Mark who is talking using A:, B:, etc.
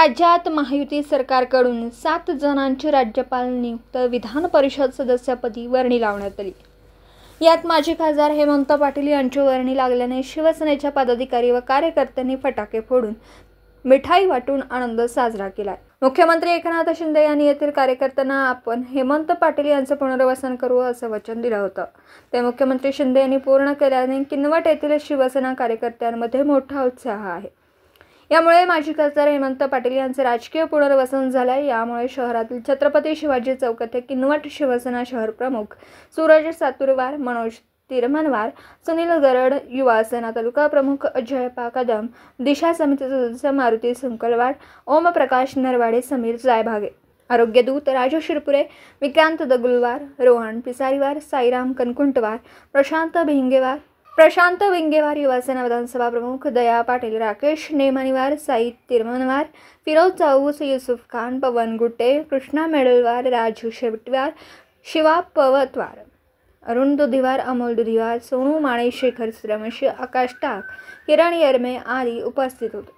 A: राज्यात महायुती सरकारकडून सात जणांची राज्यपाल नियुक्त विधान परिषद सदस्यपदी वर्णी लावण्यात आली यात माजी खासदार हेमंत पाटील यांची वर्णी लागल्याने शिवसेनेच्या पदाधिकारी व कार्यकर्त्यांनी फटाके फोडून मिठाई वाटून आनंद साजरा केला मुख्यमंत्री एकनाथ शिंदे यांनी येथील कार्यकर्त्यांना आपण हेमंत पाटील यांचं पुनर्वसन करू असं वचन दिलं होतं ते मुख्यमंत्री शिंदे यांनी पूर्ण केल्याने किनवट येथील शिवसेना कार्यकर्त्यांमध्ये मोठा उत्साह आहे यामुळे माजी खासदार हेमंत पाटील यांचे राजकीय पुनर्वसन आहे यामुळे शहरातील छत्रपती शिवाजी चौक येथे किनवट शिवसेना शहर प्रमुख सूरज सातुरवार मनोज तिरमनवार सुनील गरड युवा सेना तालुका प्रमुख जयपा कदम दिशा समिती सदस्य मारुती संकलवाड ओमप्रकाश नरवाडे समीर जायभागे आरोग्य दूत राजू शिरपुरे विक्रांत दगुलवार रोहन पिसारीवार साईराम कनकुंटवार प्रशांत भिंगेवार प्रशांत विंगेवार युवासेना विधानसभा प्रमुख दया पाटील राकेश नेमानीवार साईद तिरमनवार फिरोज चाऊस युसुफ खान पवन गुट्टे कृष्णा मेडलवार राजू शेवटवार शिवा पवतवार अरुण दुधिवार अमोल दुधिवार सोनू माणे शेखर सुरमशी आकाश टाक किरण यर्मे आदी उपस्थित होते